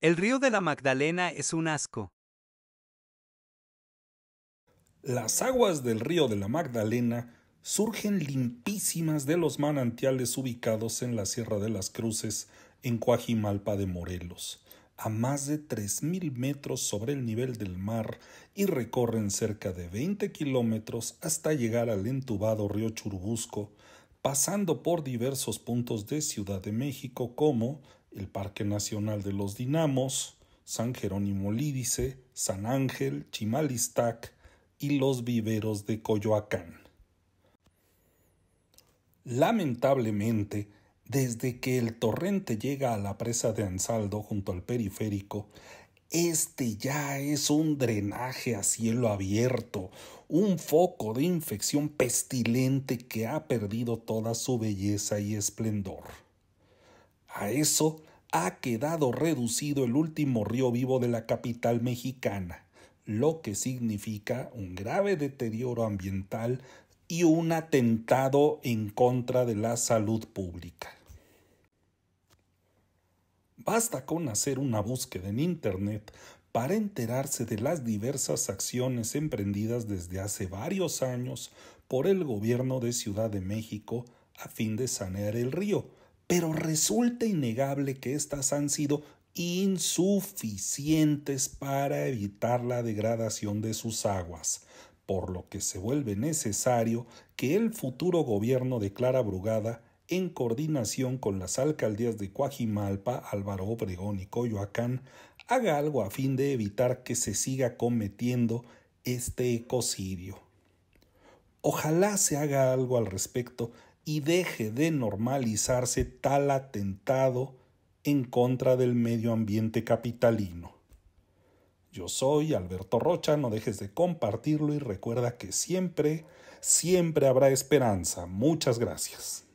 El río de la Magdalena es un asco. Las aguas del río de la Magdalena surgen limpísimas de los manantiales ubicados en la Sierra de las Cruces, en Coajimalpa de Morelos, a más de 3.000 metros sobre el nivel del mar y recorren cerca de 20 kilómetros hasta llegar al entubado río Churubusco, pasando por diversos puntos de Ciudad de México como el Parque Nacional de los Dinamos, San Jerónimo Lídice, San Ángel, Chimalistac y los viveros de Coyoacán. Lamentablemente, desde que el torrente llega a la presa de Ansaldo junto al periférico, este ya es un drenaje a cielo abierto, un foco de infección pestilente que ha perdido toda su belleza y esplendor. A eso ha quedado reducido el último río vivo de la capital mexicana, lo que significa un grave deterioro ambiental y un atentado en contra de la salud pública. Basta con hacer una búsqueda en Internet para enterarse de las diversas acciones emprendidas desde hace varios años por el gobierno de Ciudad de México a fin de sanear el río, pero resulta innegable que éstas han sido insuficientes para evitar la degradación de sus aguas, por lo que se vuelve necesario que el futuro gobierno de Clara Brugada en coordinación con las alcaldías de Cuajimalpa, Álvaro Obregón y Coyoacán, haga algo a fin de evitar que se siga cometiendo este ecocidio. Ojalá se haga algo al respecto y deje de normalizarse tal atentado en contra del medio ambiente capitalino. Yo soy Alberto Rocha, no dejes de compartirlo y recuerda que siempre, siempre habrá esperanza. Muchas gracias.